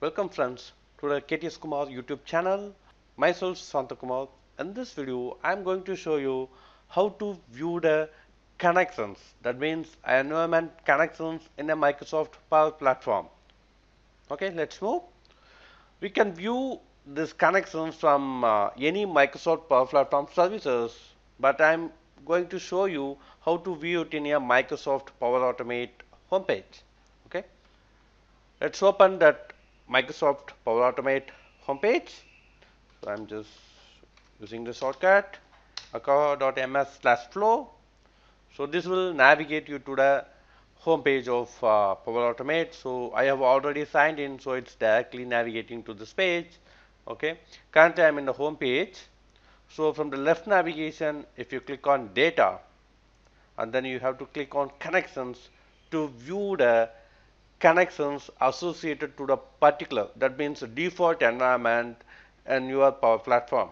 Welcome friends to the KTS Kumar YouTube channel. Myself Santa Kumar. In this video I am going to show you how to view the connections that means environment connections in a Microsoft Power Platform. Okay let's move. We can view these connections from uh, any Microsoft Power Platform services but I am going to show you how to view it in a Microsoft Power Automate homepage. Okay. Let's open that Microsoft Power Automate homepage. So I'm just using the shortcut akka.ms slash flow. So this will navigate you to the homepage of uh, Power Automate. So I have already signed in, so it's directly navigating to this page. Okay. Currently I'm in the home page. So from the left navigation, if you click on data, and then you have to click on connections to view the connections associated to the particular that means default environment and your power platform.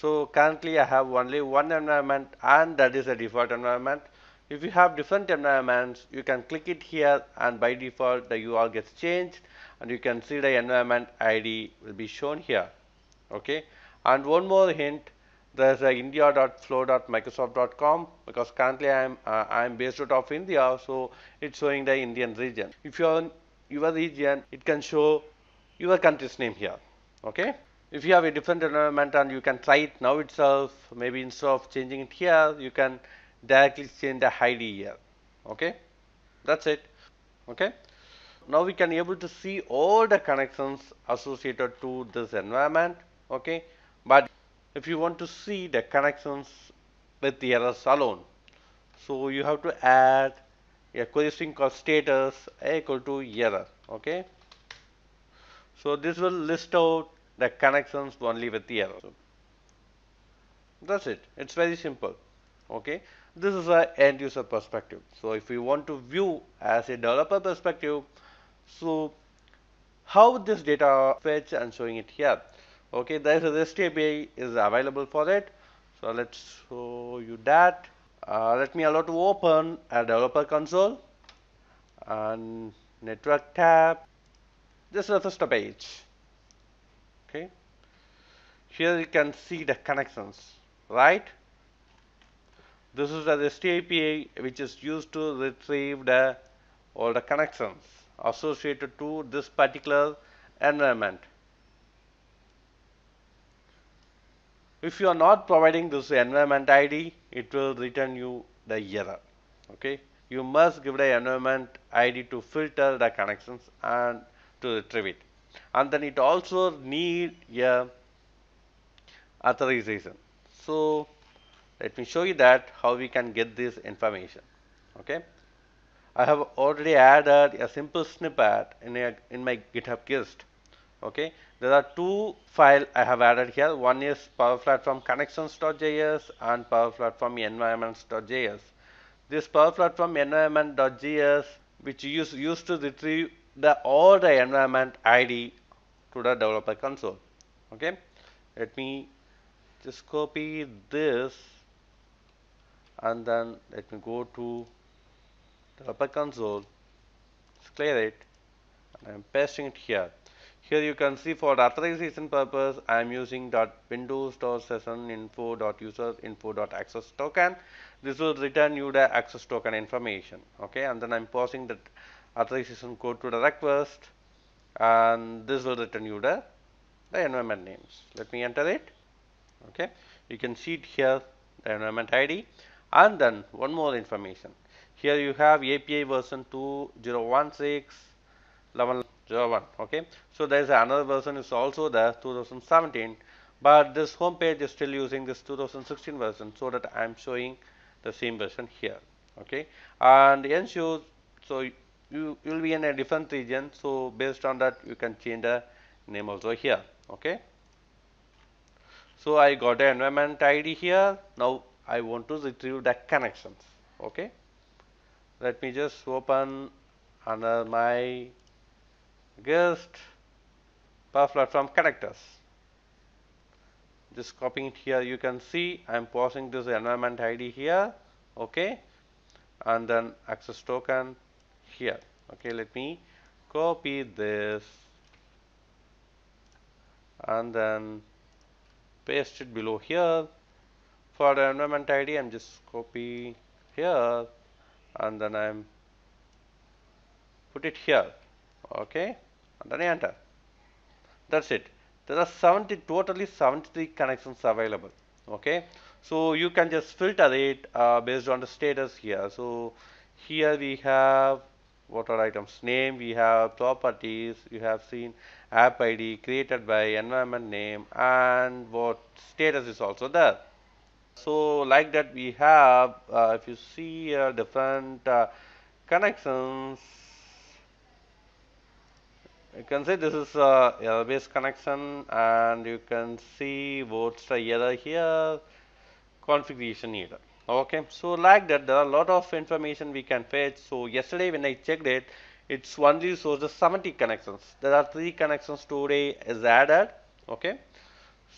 So currently I have only one environment and that is a default environment. If you have different environments you can click it here and by default the URL gets changed and you can see the environment ID will be shown here okay and one more hint there's a india.flow.microsoft.com because currently I am uh, I am based out of India so it's showing the Indian region if you are in your region it can show your country's name here okay if you have a different environment and you can try it now itself maybe instead of changing it here you can directly change the ID here okay that's it okay now we can able to see all the connections associated to this environment okay but if you want to see the connections with the errors alone. So you have to add a query string called status equal to error. Okay. So this will list out the connections only with the error. So that's it. It's very simple. Okay. This is a end user perspective. So if you want to view as a developer perspective, so how this data fetch and showing it here okay there is a REST API is available for it so let's show you that uh, let me allow to open a developer console and network tab this is the first page okay here you can see the connections right this is the REST API which is used to retrieve the all the connections associated to this particular environment if you are not providing this environment id it will return you the error okay you must give the environment id to filter the connections and to retrieve it and then it also need a authorization so let me show you that how we can get this information okay I have already added a simple snippet in a in my github gist okay there are two file I have added here. One is Power Platform Connections.js and Power Platform Environments.js. This Power Platform Environment.js which is used to retrieve the all the environment ID to the developer console. Okay, let me just copy this and then let me go to developer console, clear it, and I'm pasting it here. Here you can see for authorization purpose I am using dot windows dot session info dot user info dot access token. This will return you the access token information. Okay, and then I'm passing the authorization code to the request, and this will return you the the environment names. Let me enter it. Okay, you can see it here the environment ID, and then one more information. Here you have API version 2016 11 1 okay. So, there is another version is also there 2017, but this home page is still using this 2016 version. So, that I am showing the same version here okay. and ensure so you will be in a different region. So, based on that you can change the name also here okay. So, I got the environment ID here now I want to retrieve the connections okay. Let me just open under my guest power platform connectors. Just copying it here you can see I am passing this environment ID here okay and then access token here okay let me copy this and then paste it below here for the environment ID I'm just copy here and then I'm put it here okay and that's it there are 70 totally 73 connections available okay so you can just filter it uh, based on the status here so here we have what are items name we have properties you have seen app id created by environment name and what status is also there so like that we have uh, if you see different uh, connections you can see this is a uh, base connection and you can see what's the error here configuration error okay so like that there are a lot of information we can fetch so yesterday when i checked it it's only shows the 70 connections there are three connections today is added okay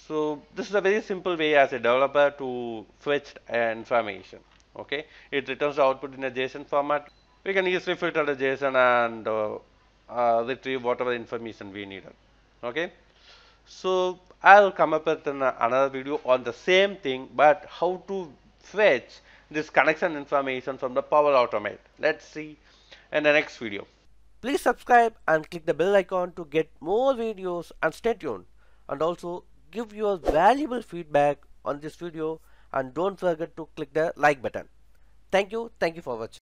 so this is a very simple way as a developer to fetch information okay it returns the output in a json format we can easily filter the json and uh, uh, retrieve whatever information we needed okay so i'll come up with an, another video on the same thing but how to fetch this connection information from the power automate let's see in the next video please subscribe and click the bell icon to get more videos and stay tuned and also give your valuable feedback on this video and don't forget to click the like button thank you thank you for watching